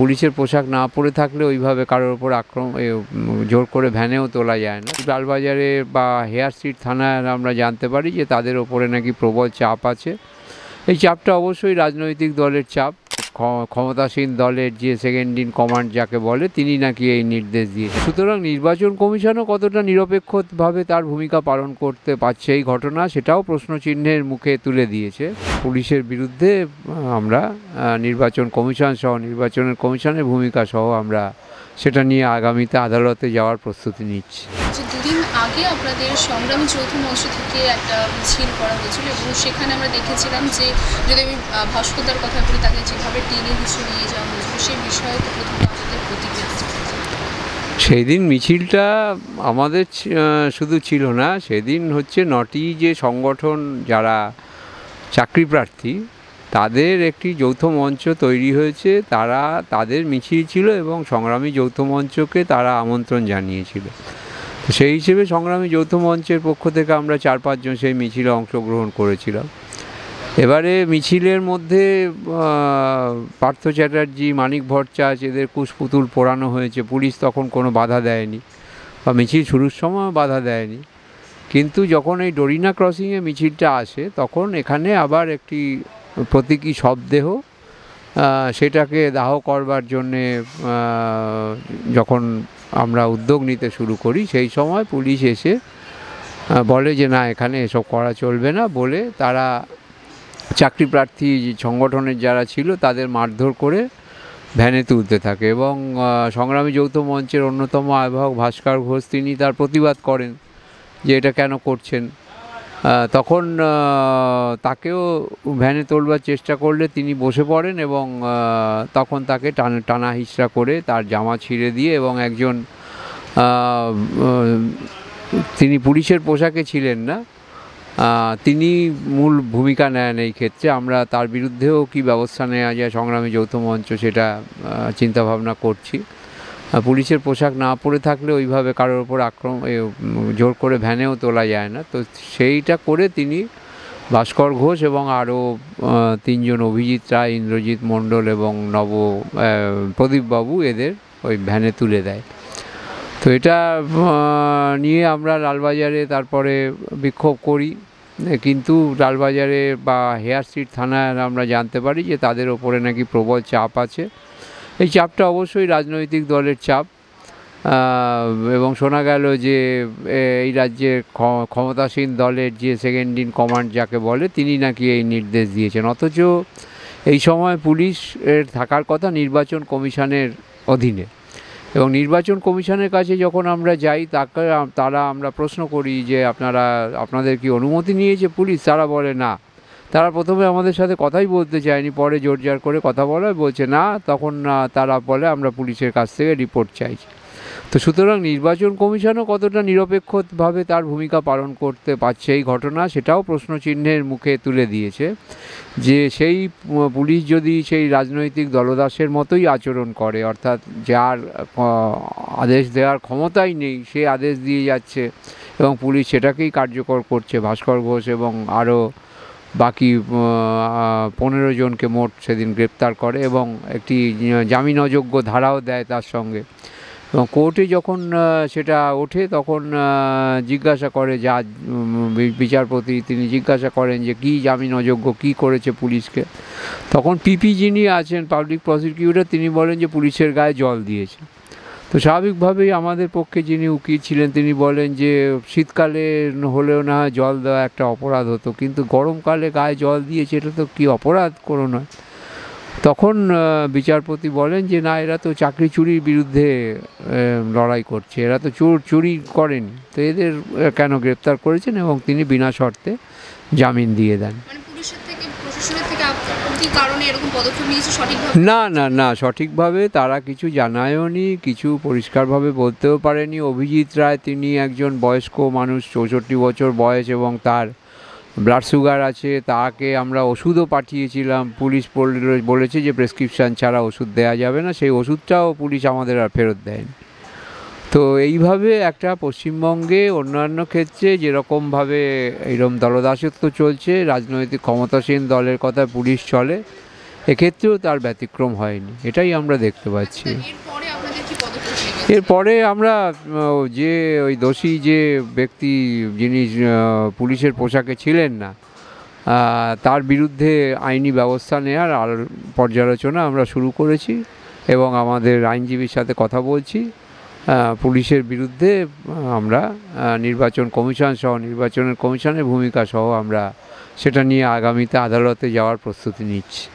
পুলিশের পোশাক না পরে থাকলে ওইভাবে কারোর ওপর আক্রমণ জোর করে ভ্যানেও তোলা যায় না লালবাজারে বা হেয়ার স্ট্রিট থানায় আমরা জানতে পারি যে তাদের ওপরে নাকি প্রবল চাপ আছে এই চাপটা অবশ্যই রাজনৈতিক দলের চাপ ক্ষমতাসীন দলের যে সেকেন্ড ইন কমান্ড যাকে বলে তিনি নাকি এই নির্দেশ দিয়ে সুতরাং নির্বাচন কমিশনও কতটা নিরপেক্ষভাবে তার ভূমিকা পালন করতে পারছে এই ঘটনা সেটাও প্রশ্নচিহ্নের মুখে তুলে দিয়েছে পুলিশের বিরুদ্ধে আমরা নির্বাচন কমিশন সহ নির্বাচনের কমিশনের ভূমিকা সহ আমরা সেটা নিয়ে আগামীতে আদালতে যাওয়ার প্রস্তুতি নিচ্ছে দুদিন আগে আপনাদের সংগ্রামী যৌথ মঞ্চ থেকে একটা মিছিল করা হয়েছিল এবং সেখানে আমরা দেখেছিলাম যে যদি আমি ভাস্করদার কথা বলি তাকে যেভাবে টেনে কিছু নিয়ে যাওয়া হয়েছিল সেই বিষয়ে তো প্রথমে আমাদের প্রতিক্রিয়া সেই দিন মিছিলটা আমাদের শুধু ছিল না সেদিন হচ্ছে নটি যে সংগঠন যারা চাকরি প্রার্থী তাদের একটি যৌথ মঞ্চ তৈরি হয়েছে তারা তাদের মিছিল ছিল এবং সংগ্রামী যৌথ মঞ্চকে তারা আমন্ত্রণ জানিয়েছিল সেই হিসেবে সংগ্রামী যৌথ মঞ্চের পক্ষ থেকে আমরা চার পাঁচজন সেই মিছিলে অংশগ্রহণ করেছিলাম এবারে মিছিলের মধ্যে পার্থ চ্যাটার্জি মানিক ভট্টাচ এদের কুশপুতুল পোড়ানো হয়েছে পুলিশ তখন কোনো বাধা দেয়নি বা মিছিল শুরুর সময় বাধা দেয়নি কিন্তু যখন এই ডরিনা ক্রসিংয়ে মিছিলটা আসে তখন এখানে আবার একটি প্রতীকী শবদেহ সেটাকে দাহ করবার জন্যে যখন আমরা উদ্যোগ নিতে শুরু করি সেই সময় পুলিশ এসে বলে যে না এখানে এসব করা চলবে না বলে তারা চাকরি প্রার্থী সংগঠনের যারা ছিল তাদের মারধর করে ভ্যানে তুলতে থাকে এবং সংগ্রামী যৌথ মঞ্চের অন্যতম আহ্বায়ক ভাস্কর ঘোষ তিনি তার প্রতিবাদ করেন যে এটা কেন করছেন তখন তাকেও ভ্যানে তোলবার চেষ্টা করলে তিনি বসে পড়েন এবং তখন তাকে টানা টানা হিচড়া করে তার জামা ছিঁড়ে দিয়ে এবং একজন তিনি পুলিশের পোশাকে ছিলেন না তিনি মূল ভূমিকা নেন এই ক্ষেত্রে আমরা তার বিরুদ্ধেও কি ব্যবস্থা নেওয়া যায় সংগ্রামী যৌথ মঞ্চ সেটা চিন্তাভাবনা করছি পুলিশের পোশাক না পরে থাকলে ওইভাবে কারোর ওপর আক্রমণ জোর করে ভ্যানেও তোলা যায় না তো সেইটা করে তিনি ভাস্কর ঘোষ এবং আরও তিনজন অভিজিৎ রায় ইন্দ্রজিৎ মণ্ডল এবং নব প্রদীপবাবু এদের ওই ভ্যানে তুলে দেয় তো এটা নিয়ে আমরা লালবাজারে তারপরে বিক্ষোভ করি কিন্তু লালবাজারে বা হেয়ার স্ট্রিট থানায় আমরা জানতে পারি যে তাদের ওপরে নাকি প্রবল চাপ আছে এই চাপটা অবশ্যই রাজনৈতিক দলের চাপ এবং শোনা গেল যে এই রাজ্যের ক্ষমতাসীন দলের যে সেকেন্ড ইন কমান্ড যাকে বলে তিনি নাকি এই নির্দেশ দিয়েছেন অথচ এই সময় পুলিশ এর থাকার কথা নির্বাচন কমিশনের অধীনে এবং নির্বাচন কমিশনের কাছে যখন আমরা যাই তাকে তারা আমরা প্রশ্ন করি যে আপনারা আপনাদের কি অনুমতি নিয়েছে পুলিশ তারা বলে না তারা প্রথমে আমাদের সাথে কথাই বলতে চায়নি পরে জোর জোর করে কথা বলে বলছে না তখন তারা বলে আমরা পুলিশের কাছ থেকে রিপোর্ট চাইছি তো সুতরাং নির্বাচন কমিশনও কতটা নিরপেক্ষভাবে তার ভূমিকা পালন করতে পারছে এই ঘটনা সেটাও প্রশ্নচিহ্নের মুখে তুলে দিয়েছে যে সেই পুলিশ যদি সেই রাজনৈতিক দলদাসের মতোই আচরণ করে অর্থাৎ যার আদেশ দেওয়ার ক্ষমতাই নেই সে আদেশ দিয়ে যাচ্ছে এবং পুলিশ সেটাকেই কার্যকর করছে ভাস্কর ঘোষ এবং আরও বাকি পনেরো জনকে মোট সেদিন গ্রেপ্তার করে এবং একটি জামিন অযোগ্য ধারাও দেয় তার সঙ্গে এবং কোর্টে যখন সেটা ওঠে তখন জিজ্ঞাসা করে যা বিচারপতি তিনি জিজ্ঞাসা করেন যে কি জামিন অযোগ্য কি করেছে পুলিশকে তখন পিপি যিনি আছেন পাবলিক প্রসিকিউটর তিনি বলেন যে পুলিশের গায়ে জল দিয়েছে তো স্বাভাবিকভাবেই আমাদের পক্ষে যিনি উকিল ছিলেন তিনি বলেন যে শীতকালে হলেও না জল দেওয়া একটা অপরাধ হতো কিন্তু গরমকালে গায়ে জল দিয়েছে এটা তো কী অপরাধ করো নয় তখন বিচারপতি বলেন যে না এরা তো চাকরি চুরির বিরুদ্ধে লড়াই করছে এরা তো চোর চুরি করেন তো এদের কেন গ্রেপ্তার করেছেন এবং তিনি বিনা শর্তে জামিন দিয়ে দেন মানে না না না সঠিকভাবে তারা কিছু জানায়নি কিছু পরিষ্কারভাবে বলতেও পারেনি অভিজিৎ রায় তিনি একজন বয়স্ক মানুষ চৌষট্টি বছর বয়স এবং তার ব্লাড সুগার আছে তাকে আমরা ওষুধও পাঠিয়েছিলাম পুলিশ বলেছে যে প্রেসক্রিপশান ছাড়া ওষুধ দেওয়া যাবে না সেই ওষুধটাও পুলিশ আমাদের আর ফেরত দেয়নি তো এইভাবে একটা পশ্চিমবঙ্গে অন্যান্য ক্ষেত্রে যেরকমভাবে এরম দলদাসত্ব চলছে রাজনৈতিক ক্ষমতাসীন দলের কথা পুলিশ চলে এক্ষেত্রেও তার ব্যতিক্রম হয়নি এটাই আমরা দেখতে পাচ্ছি আচ্ছা, এরপরে আমরা যে ওই দোষী যে ব্যক্তি যিনি পুলিশের পোশাকে ছিলেন না তার বিরুদ্ধে আইনি ব্যবস্থা নেওয়ার আর পর্যালোচনা আমরা শুরু করেছি এবং আমাদের আইনজীবীর সাথে কথা বলছি পুলিশের বিরুদ্ধে আমরা নির্বাচন কমিশন সহ নির্বাচনের কমিশনের ভূমিকা সহ আমরা সেটা নিয়ে আগামীতে আদালতে যাওয়ার প্রস্তুতি নিচ্ছি